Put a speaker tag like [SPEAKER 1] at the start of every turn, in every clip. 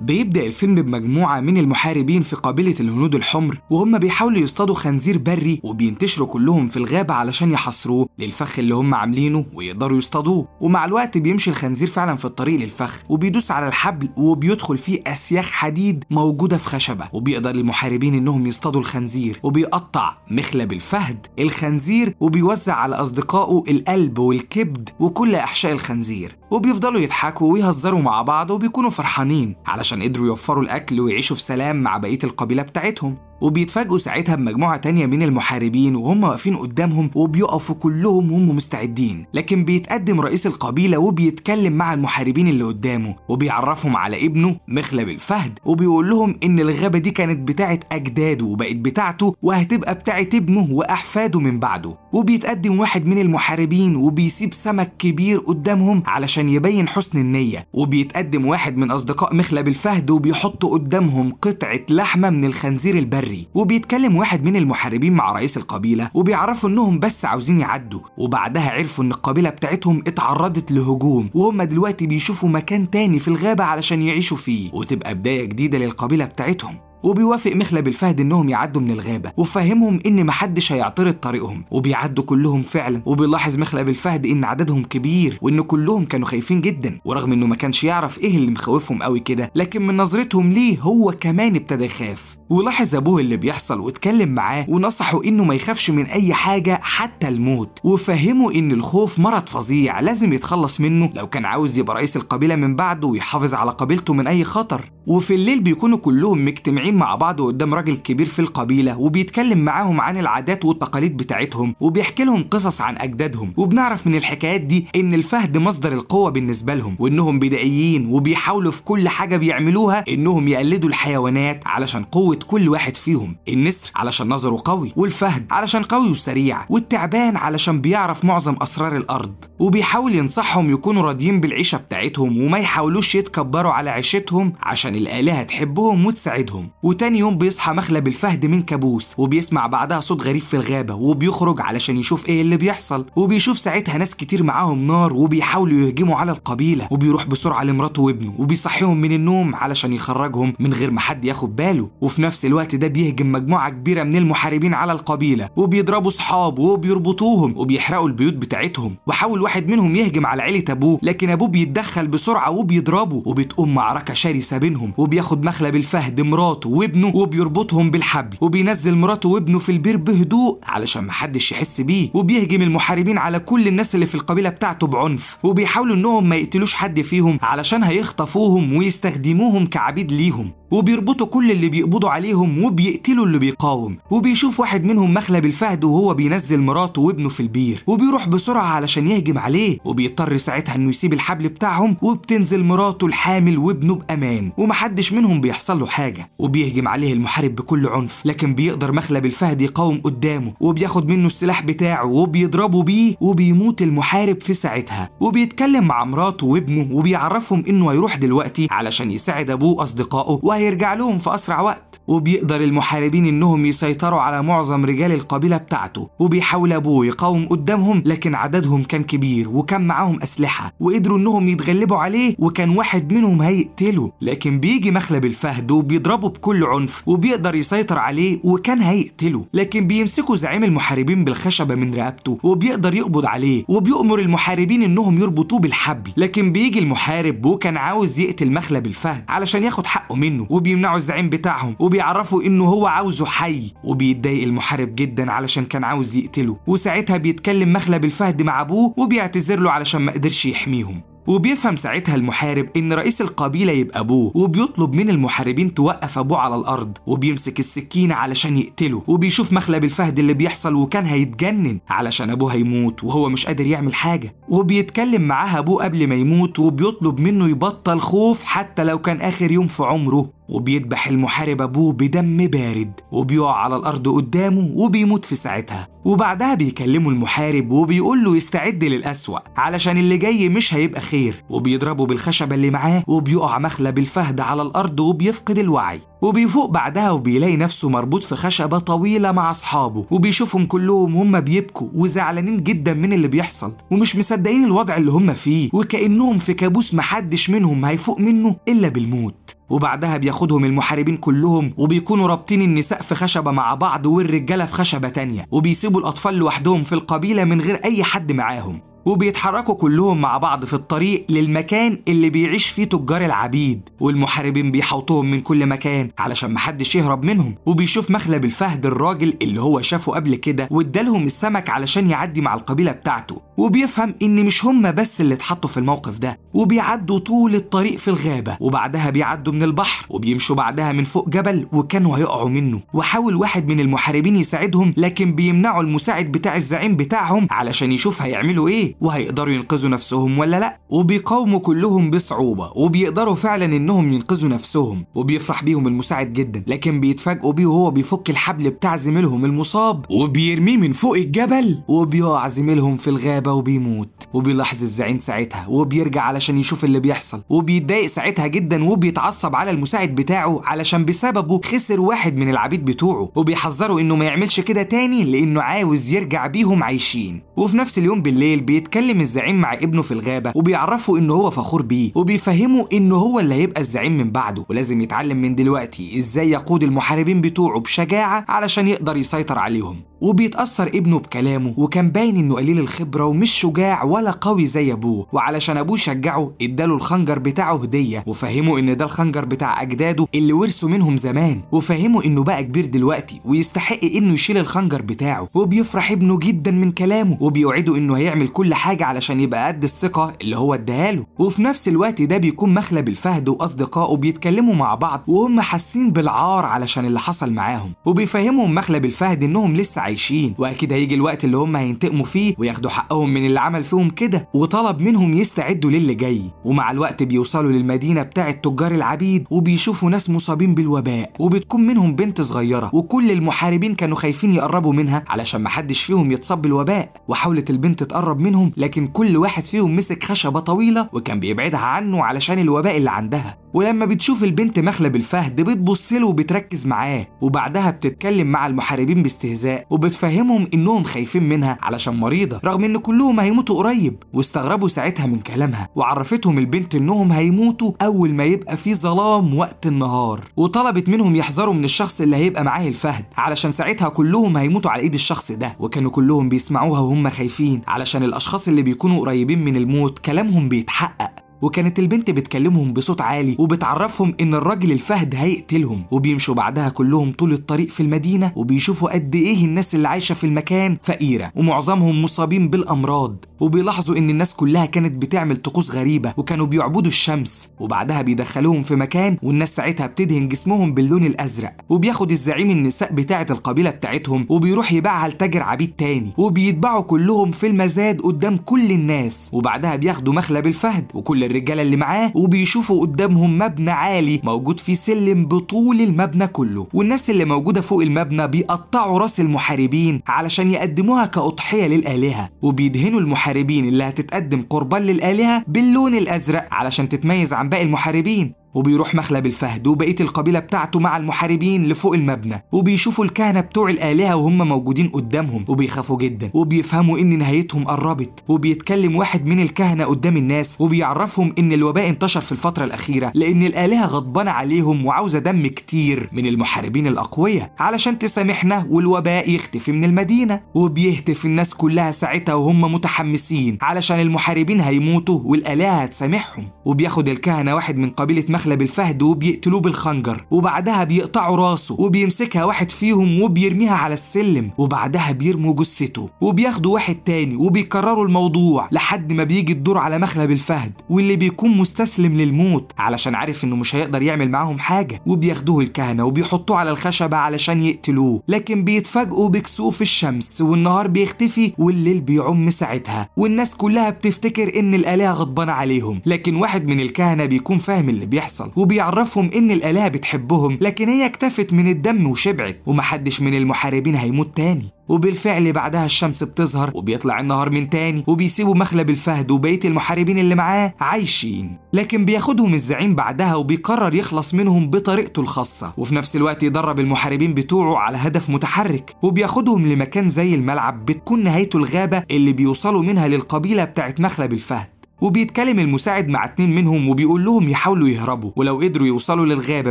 [SPEAKER 1] بيبدأ الفيلم بمجموعة من المحاربين في قبيلة الهنود الحمر وهم بيحاولوا يصطادوا خنزير بري وبينتشروا كلهم في الغابة علشان يحاصروه للفخ اللي هم عاملينه ويقدروا يصطادوه ومع الوقت بيمشي الخنزير فعلا في الطريق للفخ وبيدوس على الحبل وبيدخل فيه أسياخ حديد موجودة في خشبة وبيقدر المحاربين إنهم يصطادوا الخنزير وبيقطع مخلب الفهد الخنزير وبيوزع على أصدقائه القلب والكبد وكل أحشاء الخنزير وبيفضلوا يضحكوا ويهزروا مع بعض وبيكونوا فرحانين علشان عشان قدروا يوفروا الأكل ويعيشوا في سلام مع بقية القبيلة بتاعتهم وبيتفاجئوا ساعتها بمجموعة تانية من المحاربين وهم واقفين قدامهم وبيقفوا كلهم وهم مستعدين لكن بيتقدم رئيس القبيلة وبيتكلم مع المحاربين اللي قدامه وبيعرفهم على ابنه مخلب الفهد وبيقول لهم ان الغابة دي كانت بتاعة اجداده وبقت بتاعته وهتبقى بتاعة ابنه واحفاده من بعده وبيتقدم واحد من المحاربين وبيسيب سمك كبير قدامهم علشان يبين حسن النية وبيتقدم واحد من اصدقاء مخلب الفهد وبيحط قدامهم قطعة لحمة من الخنزير البري بري وبيتكلم واحد من المحاربين مع رئيس القبيله وبيعرفوا انهم بس عاوزين يعدوا وبعدها عرفوا ان القبيله بتاعتهم اتعرضت لهجوم وهم دلوقتي بيشوفوا مكان تاني في الغابه علشان يعيشوا فيه وتبقى بدايه جديده للقبيله بتاعتهم وبيوافق مخلب الفهد انهم يعدوا من الغابه وفهمهم ان محدش هيعترض طريقهم وبيعدوا كلهم فعلا وبيلاحظ مخلب الفهد ان عددهم كبير وان كلهم كانوا خايفين جدا ورغم انه ما كانش يعرف ايه اللي مخوفهم قوي كده لكن من نظرتهم ليه هو كمان ابتدى يخاف ولاحظ ابوه اللي بيحصل واتكلم معاه ونصحه انه ما يخافش من اي حاجه حتى الموت وفهمه ان الخوف مرض فظيع لازم يتخلص منه لو كان عاوز يبقى رئيس القبيله من بعده ويحافظ على قبيلته من اي خطر وفي الليل بيكونوا كلهم مجتمعين مع بعض قدام راجل كبير في القبيله وبيتكلم معاهم عن العادات والتقاليد بتاعتهم وبيحكي لهم قصص عن اجدادهم وبنعرف من الحكايات دي ان الفهد مصدر القوه بالنسبه لهم وانهم بدائيين وبيحاولوا في كل حاجه بيعملوها انهم يقلدوا الحيوانات علشان قوه كل واحد فيهم النسر علشان نظره قوي والفهد علشان قوي وسريع والتعبان علشان بيعرف معظم اسرار الارض وبيحاول ينصحهم يكونوا راضيين بالعيشه بتاعتهم وما يحاولوش يتكبروا على عيشتهم عشان يعني الآلهة تحبهم وتساعدهم وتاني يوم بيصحى مخلب الفهد من كابوس وبيسمع بعدها صوت غريب في الغابة وبيخرج علشان يشوف إيه اللي بيحصل وبيشوف ساعتها ناس كتير معاهم نار وبيحاولوا يهجموا على القبيلة وبيروح بسرعة لمراته وابنه وبيصحيهم من النوم علشان يخرجهم من غير ما حد ياخد باله وفي نفس الوقت ده بيهجم مجموعة كبيرة من المحاربين على القبيلة وبيضربوا اصحابه وبيربطوهم وبيحرقوا البيوت بتاعتهم وحاول واحد منهم يهجم على عيلة أبوه لكن أبوه بيتدخل بسرعة وبيضربه وبتقوم معركة شرسة بينهم عليهم وبياخد مخلب الفهد مراته وابنه وبيربطهم بالحبل وبينزل مراته وابنه في البير بهدوء علشان محدش يحس بيه وبيهجم المحاربين على كل الناس اللي في القبيله بتاعته بعنف وبيحاولوا انهم ما يقتلوش حد فيهم علشان هيخطفوهم ويستخدموهم كعبيد ليهم وبيربطوا كل اللي بيقبضوا عليهم وبيقتلوا اللي بيقاوم وبيشوف واحد منهم مخلب الفهد وهو بينزل مراته وابنه في البير وبيروح بسرعة علشان يهجم عليه وبيضطر ساعتها انه يسيب الحبل بتاعهم وبتنزل مراته الحامل وابنه بأمان ومحدش منهم بيحصل له حاجة وبيهجم عليه المحارب بكل عنف لكن بيقدر مخلب الفهد يقاوم قدامه وبياخد منه السلاح بتاعه وبيضربه بيه وبيموت المحارب في ساعتها وبيتكلم مع مراته وابنه وبيعرفهم انه هيروح دلوقتي علشان يساعد ابوه واصدقائه وهيرجع لهم في أسرع وقت وبيقدر المحاربين إنهم يسيطروا على معظم رجال القبيلة بتاعته وبيحاول أبوه يقاوم قدامهم لكن عددهم كان كبير وكان معاهم أسلحة وقدروا إنهم يتغلبوا عليه وكان واحد منهم هيقتله لكن بيجي مخلب الفهد وبيضربه بكل عنف وبيقدر يسيطر عليه وكان هيقتله لكن بيمسكوا زعيم المحاربين بالخشبة من رقبته وبيقدر يقبض عليه وبيأمر المحاربين إنهم يربطوه بالحبل لكن بيجي المحارب وكان عاوز يقتل مخلب الفهد علشان ياخد حقه منه وبيمنعوا الزعيم بتاعهم وبيعرفوا انه هو عاوزه حي وبيتضايق المحارب جدا علشان كان عاوز يقتله وساعتها بيتكلم مخلب الفهد مع ابوه وبيعتذر له علشان ما قدرش يحميهم وبيفهم ساعتها المحارب ان رئيس القبيله يبقى ابوه وبيطلب من المحاربين توقف ابوه على الارض وبيمسك السكينه علشان يقتله وبيشوف مخلب الفهد اللي بيحصل وكان هيتجنن علشان ابوه هيموت وهو مش قادر يعمل حاجه وبيتكلم معاها ابوه قبل ما يموت وبيطلب منه يبطل خوف حتى لو كان اخر يوم في عمره وبيدبح المحارب أبوه بدم بارد وبيقع على الأرض قدامه وبيموت في ساعتها وبعدها بيكلمه المحارب وبيقول له يستعد للأسوأ علشان اللي جاي مش هيبقى خير وبيضربه بالخشبة اللي معاه وبيقع مخلب الفهد على الأرض وبيفقد الوعي وبيفوق بعدها وبيلاقي نفسه مربوط في خشبة طويلة مع أصحابه وبيشوفهم كلهم هما بيبكوا وزعلانين جدا من اللي بيحصل ومش مصدقين الوضع اللي هما فيه وكأنهم في كابوس محدش منهم هيفوق منه إلا بالموت وبعدها بياخدهم المحاربين كلهم وبيكونوا رابطين النساء في خشبة مع بعض والرجالة في خشبة تانية وبيسيبوا الأطفال لوحدهم في القبيلة من غير أي حد معاهم وبيتحركوا كلهم مع بعض في الطريق للمكان اللي بيعيش فيه تجار العبيد والمحاربين بيحوطوهم من كل مكان علشان محدش يهرب منهم وبيشوف مخلب الفهد الراجل اللي هو شافه قبل كده وادالهم السمك علشان يعدي مع القبيلة بتاعته وبيفهم إن مش هما بس اللي اتحطوا في الموقف ده وبيعدوا طول الطريق في الغابة وبعدها بيعدوا من البحر وبيمشوا بعدها من فوق جبل وكانوا هيقعوا منه وحاول واحد من المحاربين يساعدهم لكن بيمنعوا المساعد بتاع الزعيم بتاعهم علشان يشوف هيعملوا إيه وهيقدروا ينقذوا نفسهم ولا لأ وبيقاوموا كلهم بصعوبة وبيقدروا فعلا إنهم ينقذوا نفسهم وبيفرح بيهم المساعد جدا لكن بيتفاجئوا بيه وهو بيفك الحبل بتاع زميلهم المصاب وبيرميه من فوق الجبل وبيقع زميلهم في الغابة الغابة وبيموت وبيلاحظ الزعيم ساعتها وبيرجع علشان يشوف اللي بيحصل وبيتضايق ساعتها جدا وبيتعصب على المساعد بتاعه علشان بسببه خسر واحد من العبيد بتوعه وبيحذره انه ما يعملش كده تاني لانه عاوز يرجع بيهم عايشين وفي نفس اليوم بالليل بيتكلم الزعيم مع ابنه في الغابة وبيعرفه ان هو فخور بيه وبيفهمه ان هو اللي هيبقى الزعيم من بعده ولازم يتعلم من دلوقتي ازاي يقود المحاربين بتوعه بشجاعة علشان يقدر يسيطر عليهم وبيتأثر ابنه بكلامه وكان باين انه قليل الخبرة ومش شجاع ولا قوي زي ابوه وعلشان ابوه شجعه اداله الخنجر بتاعه هدية وفهمه ان ده الخنجر بتاع اجداده اللي ورثه منهم زمان وفهمه انه بقى كبير دلوقتي ويستحق انه يشيل الخنجر بتاعه وبيفرح ابنه جدا من كلامه وبيوعده انه هيعمل كل حاجة علشان يبقى قد الثقة اللي هو اداها له وفي نفس الوقت ده بيكون مخلب الفهد واصدقائه بيتكلموا مع بعض وهم حاسين بالعار علشان اللي حصل معاهم وبيفهمهم مخلب الفهد انهم لسه عايشين واكيد هيجي الوقت اللي هم هينتقموا فيه وياخدوا حقهم من اللي عمل فيهم كده وطلب منهم يستعدوا للي جاي ومع الوقت بيوصلوا للمدينه بتاعه تجار العبيد وبيشوفوا ناس مصابين بالوباء وبتكون منهم بنت صغيره وكل المحاربين كانوا خايفين يقربوا منها علشان محدش فيهم يتصاب بالوباء وحاولت البنت تقرب منهم لكن كل واحد فيهم مسك خشبه طويله وكان بيبعدها عنه علشان الوباء اللي عندها ولما بتشوف البنت مخلب الفهد بتبص له وبتركز معاه وبعدها بتتكلم مع المحاربين باستهزاء وبتفهمهم انهم خايفين منها علشان مريضه رغم ان كلهم هيموتوا قريب واستغربوا ساعتها من كلامها وعرفتهم البنت انهم هيموتوا اول ما يبقى في ظلام وقت النهار وطلبت منهم يحذروا من الشخص اللي هيبقى معاه الفهد علشان ساعتها كلهم هيموتوا على ايد الشخص ده وكانوا كلهم بيسمعوها وهم خايفين علشان الاشخاص اللي بيكونوا قريبين من الموت كلامهم بيتحقق وكانت البنت بتكلمهم بصوت عالي وبتعرفهم ان الراجل الفهد هيقتلهم وبيمشوا بعدها كلهم طول الطريق في المدينه وبيشوفوا قد ايه الناس اللي عايشه في المكان فقيره ومعظمهم مصابين بالامراض وبيلاحظوا ان الناس كلها كانت بتعمل طقوس غريبه وكانوا بيعبدوا الشمس وبعدها بيدخلوهم في مكان والناس ساعتها بتدهن جسمهم باللون الازرق وبياخد الزعيم النساء بتاعه القبيله بتاعتهم وبيروح يبيعها لتاجر عبيد تاني وبيتباعوا كلهم في المزاد قدام كل الناس وبعدها بياخدوا مخلب الفهد وكل للرجاله اللي معاه وبيشوفوا قدامهم مبنى عالي موجود فيه سلم بطول المبنى كله والناس اللي موجوده فوق المبنى بيقطعوا راس المحاربين علشان يقدموها كأضحيه للآلهه وبيدهنوا المحاربين اللي هتتقدم قربان للآلهه باللون الأزرق علشان تتميز عن باقي المحاربين وبيروح مخلب الفهد وبقيه القبيله بتاعته مع المحاربين لفوق المبنى وبيشوفوا الكهنه بتوع الالهه وهم موجودين قدامهم وبيخافوا جدا وبيفهموا ان نهايتهم قربت وبيتكلم واحد من الكهنه قدام الناس وبيعرفهم ان الوباء انتشر في الفتره الاخيره لان الالهه غضبانه عليهم وعاوزه دم كتير من المحاربين الاقوياء علشان تسامحنا والوباء يختفي من المدينه وبيهتف الناس كلها ساعتها وهم متحمسين علشان المحاربين هيموتوا والالهه هتسامحهم وبياخد الكهنه واحد من قبيله مخلب النحلة بالفهد وبيقتلوه بالخنجر وبعدها بيقطعوا راسه وبيمسكها واحد فيهم وبيرميها على السلم وبعدها بيرموا جثته وبياخدوا واحد تاني وبيكرروا الموضوع لحد ما بيجي الدور على مخلب الفهد واللي بيكون مستسلم للموت علشان عارف انه مش هيقدر يعمل معاهم حاجة وبياخدوه الكهنة وبيحطوه على الخشبة علشان يقتلوه لكن بيتفاجئوا بكسوف الشمس والنهار بيختفي والليل بيعم ساعتها والناس كلها بتفتكر ان الآلهة غضبانة عليهم لكن واحد من الكهنة بيكون فاهم اللي بيحصل بيحصل وبيعرفهم ان الالهه بتحبهم لكن هي اكتفت من الدم وشبعت ومحدش من المحاربين هيموت تاني وبالفعل بعدها الشمس بتظهر وبيطلع النهار من تاني وبيسيبوا مخلب الفهد وبقيه المحاربين اللي معاه عايشين لكن بياخدهم الزعيم بعدها وبيقرر يخلص منهم بطريقته الخاصه وفي نفس الوقت يدرب المحاربين بتوعه على هدف متحرك وبياخدهم لمكان زي الملعب بتكون نهايته الغابه اللي بيوصلوا منها للقبيله بتاعت مخلب الفهد وبيتكلم المساعد مع اتنين منهم وبيقول لهم يحاولوا يهربوا ولو قدروا يوصلوا للغابة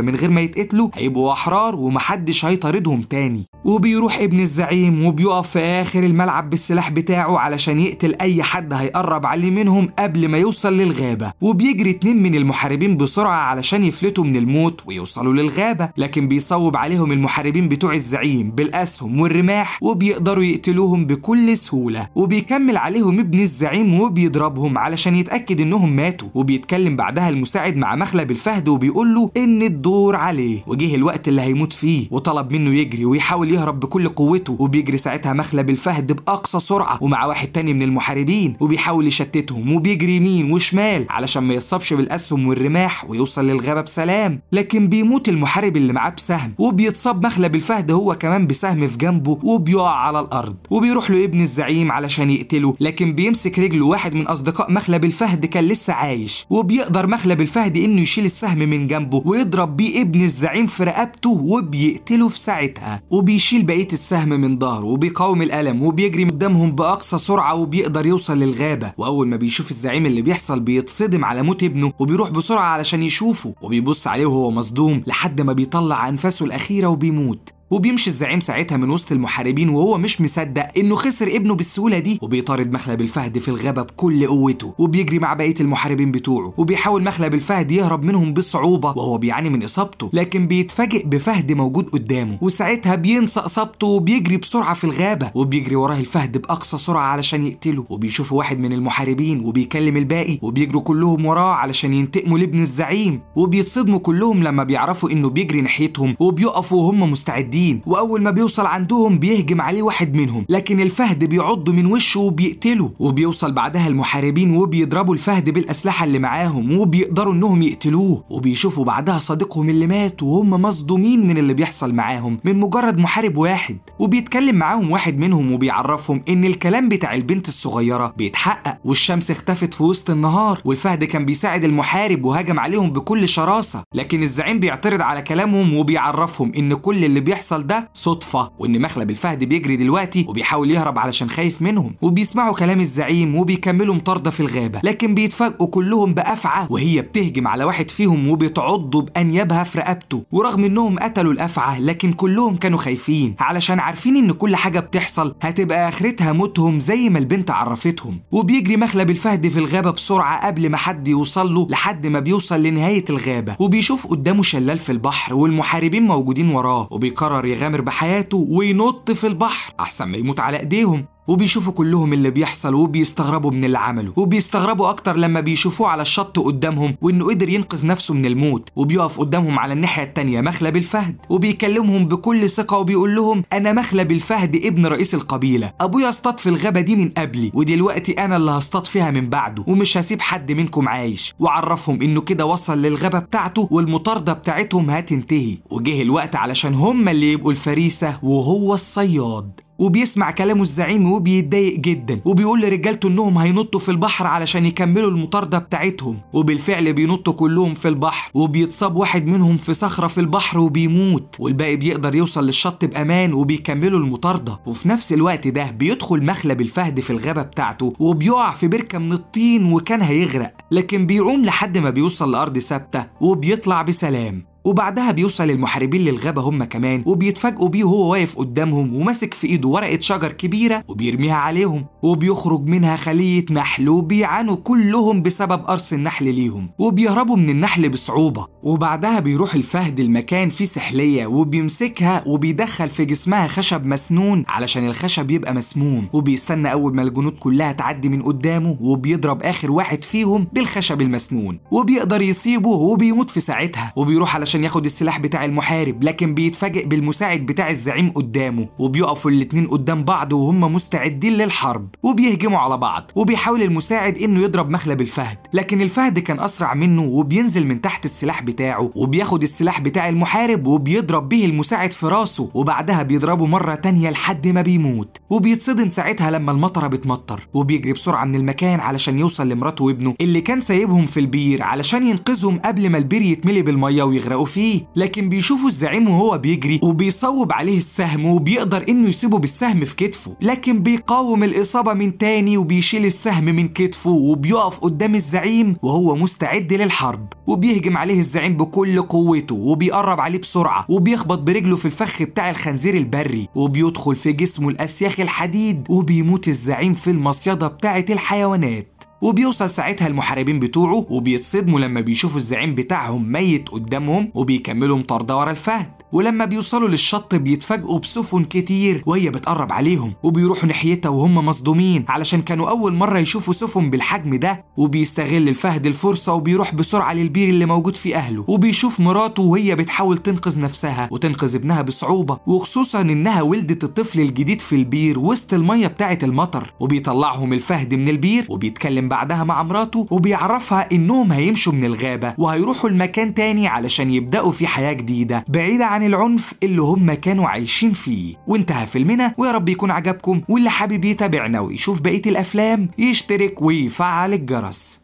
[SPEAKER 1] من غير ما يتقتلوا هيبقوا أحرار ومحدش هيطاردهم تاني وبيروح ابن الزعيم وبيقف في آخر الملعب بالسلاح بتاعه علشان يقتل أي حد هيقرب عليه منهم قبل ما يوصل للغابة وبيجري اتنين من المحاربين بسرعة علشان يفلتوا من الموت ويوصلوا للغابة لكن بيصوب عليهم المحاربين بتوع الزعيم بالأسهم والرماح وبيقدروا يقتلوهم بكل سهولة وبيكمل عليهم ابن الزعيم وبيضربهم علشان يتأكد إنهم ماتوا وبيتكلم بعدها المساعد مع مخلب الفهد وبيقول له إن الدور عليه وجه الوقت اللي هيموت فيه وطلب منه يجري ويحاول بيهرب بكل قوته وبيجري ساعتها مخلب الفهد باقصى سرعه ومع واحد تاني من المحاربين وبيحاول يشتتهم وبيجري يمين وشمال علشان ما يصابش بالاسهم والرماح ويوصل للغابه بسلام لكن بيموت المحارب اللي معاه بسهم وبيتصاب مخلب الفهد هو كمان بسهم في جنبه وبيقع على الارض وبيروح له ابن الزعيم علشان يقتله لكن بيمسك رجله واحد من اصدقاء مخلب الفهد كان لسه عايش وبيقدر مخلب الفهد انه يشيل السهم من جنبه ويضرب بيه ابن الزعيم في رقبته وبيقتله في ساعتها وبيش بيشيل بقية السهم من ظهره وبيقاوم الألم وبيجري قدامهم بأقصى سرعة وبيقدر يوصل للغابة وأول ما بيشوف الزعيم اللي بيحصل بيتصدم على موت ابنه وبيروح بسرعة علشان يشوفه وبيبص عليه وهو مصدوم لحد ما بيطلع أنفاسه الأخيرة وبيموت وبيمشي الزعيم ساعتها من وسط المحاربين وهو مش مصدق انه خسر ابنه بالسهوله دي وبيطارد مخلب الفهد في الغابه بكل قوته وبيجري مع بقيه المحاربين بتوعه وبيحاول مخلب الفهد يهرب منهم بصعوبه وهو بيعاني من اصابته لكن بيتفاجئ بفهد موجود قدامه وساعتها بينسى اصابته وبيجري بسرعه في الغابه وبيجري وراه الفهد باقصى سرعه علشان يقتله وبيشوف واحد من المحاربين وبيكلم الباقي وبيجروا كلهم وراه علشان ينتقموا لابن الزعيم وبيتصدموا كلهم لما بيعرفوا انه بيجري ناحيتهم وبيقفوا وهم مستعدين الفهديين واول ما بيوصل عندهم بيهجم عليه واحد منهم لكن الفهد بيعضه من وشه وبيقتله وبيوصل بعدها المحاربين وبيضربوا الفهد بالاسلحه اللي معاهم وبيقدروا انهم يقتلوه وبيشوفوا بعدها صديقهم اللي مات وهم مصدومين من اللي بيحصل معاهم من مجرد محارب واحد وبيتكلم معاهم واحد منهم وبيعرفهم ان الكلام بتاع البنت الصغيره بيتحقق والشمس اختفت في وسط النهار والفهد كان بيساعد المحارب وهجم عليهم بكل شراسه لكن الزعيم بيعترض على كلامهم وبيعرفهم ان كل اللي بيحصل بيحصل ده صدفه وان مخلب الفهد بيجري دلوقتي وبيحاول يهرب علشان خايف منهم وبيسمعوا كلام الزعيم وبيكملوا مطارده في الغابه لكن بيتفاجئوا كلهم بافعى وهي بتهجم على واحد فيهم وبتعضه بانيابها في رقبته ورغم انهم قتلوا الافعى لكن كلهم كانوا خايفين علشان عارفين ان كل حاجه بتحصل هتبقى اخرتها موتهم زي ما البنت عرفتهم وبيجري مخلب الفهد في الغابه بسرعه قبل ما حد يوصل له لحد ما بيوصل لنهايه الغابه وبيشوف قدامه شلال في البحر والمحاربين موجودين وراه وبيقرر قرر يغامر بحياته وينط في البحر أحسن ما يموت على إيديهم وبيشوفوا كلهم اللي بيحصل وبيستغربوا من اللي عمله وبيستغربوا اكتر لما بيشوفوه على الشط قدامهم وانه قدر ينقذ نفسه من الموت وبيقف قدامهم على الناحيه التانيه مخلب الفهد وبيكلمهم بكل ثقه وبيقول لهم انا مخلب الفهد ابن رئيس القبيله ابويا اصطاد في الغابه دي من قبلي ودلوقتي انا اللي هصطاد فيها من بعده ومش هسيب حد منكم عايش وعرفهم انه كده وصل للغابه بتاعته والمطارده بتاعتهم هتنتهي وجه الوقت علشان هم اللي يبقوا الفريسه وهو الصياد وبيسمع كلامه الزعيم وبيتضايق جدا وبيقول لرجالته انهم هينطوا في البحر علشان يكملوا المطارده بتاعتهم وبالفعل بينطوا كلهم في البحر وبيتصاب واحد منهم في صخره في البحر وبيموت والباقي بيقدر يوصل للشط بامان وبيكملوا المطارده وفي نفس الوقت ده بيدخل مخلب الفهد في الغابه بتاعته وبيقع في بركه من الطين وكان هيغرق لكن بيعوم لحد ما بيوصل لارض ثابته وبيطلع بسلام وبعدها بيوصل المحاربين للغابه هم كمان وبيتفاجئوا بيه وهو واقف قدامهم وماسك في ايده ورقه شجر كبيره وبيرميها عليهم وبيخرج منها خليه نحل وبيعانوا كلهم بسبب قرص النحل ليهم وبيهربوا من النحل بصعوبه وبعدها بيروح الفهد المكان فيه سحليه وبيمسكها وبيدخل في جسمها خشب مسنون علشان الخشب يبقى مسموم وبيستنى اول ما الجنود كلها تعدي من قدامه وبيضرب اخر واحد فيهم بالخشب المسنون وبيقدر يصيبه وبيموت في ساعتها وبيروح علشان عشان ياخد السلاح بتاع المحارب لكن بيتفاجئ بالمساعد بتاع الزعيم قدامه وبيقفوا الاتنين قدام بعض وهم مستعدين للحرب وبيهجموا على بعض وبيحاول المساعد انه يضرب مخلب الفهد لكن الفهد كان اسرع منه وبينزل من تحت السلاح بتاعه وبياخد السلاح بتاع المحارب وبيضرب به المساعد في راسه وبعدها بيضربه مرة تانية لحد ما بيموت وبيتصدم ساعتها لما المطرة بتمطر وبيجري بسرعة من المكان علشان يوصل لمراته وابنه اللي كان سايبهم في البير علشان ينقذهم قبل ما البير يتملي بالمية ويغرقوا فيه لكن بيشوفوا الزعيم وهو بيجري وبيصوب عليه السهم وبيقدر انه يسيبه بالسهم في كتفه لكن بيقاوم الاصابه من تاني وبيشيل السهم من كتفه وبيقف قدام الزعيم وهو مستعد للحرب وبيهجم عليه الزعيم بكل قوته وبيقرب عليه بسرعه وبيخبط برجله في الفخ بتاع الخنزير البري وبيدخل في جسمه الاسياخ الحديد وبيموت الزعيم في المصيده بتاعه الحيوانات وبيوصل ساعتها المحاربين بتوعه وبيتصدموا لما بيشوفوا الزعيم بتاعهم ميت قدامهم وبيكملوا مطاردة ورا الفهد ولما بيوصلوا للشط بيتفاجئوا بسفن كتير وهي بتقرب عليهم وبيروحوا ناحيتها وهم مصدومين علشان كانوا أول مرة يشوفوا سفن بالحجم ده وبيستغل الفهد الفرصة وبيروح بسرعة للبير اللي موجود فيه أهله وبيشوف مراته وهي بتحاول تنقذ نفسها وتنقذ ابنها بصعوبة وخصوصا إنها ولدت الطفل الجديد في البير وسط المية بتاعة المطر وبيطلعهم الفهد من البير وبيتكلم بيتكلم بعدها مع مراته وبيعرفها انهم هيمشوا من الغابه وهيروحوا لمكان تاني علشان يبداوا في حياه جديده بعيده عن العنف اللي هم كانوا عايشين فيه وانتهى فيلمنا ويا رب يكون عجبكم واللي حابب يتابعنا ويشوف بقيه الافلام يشترك ويفعل الجرس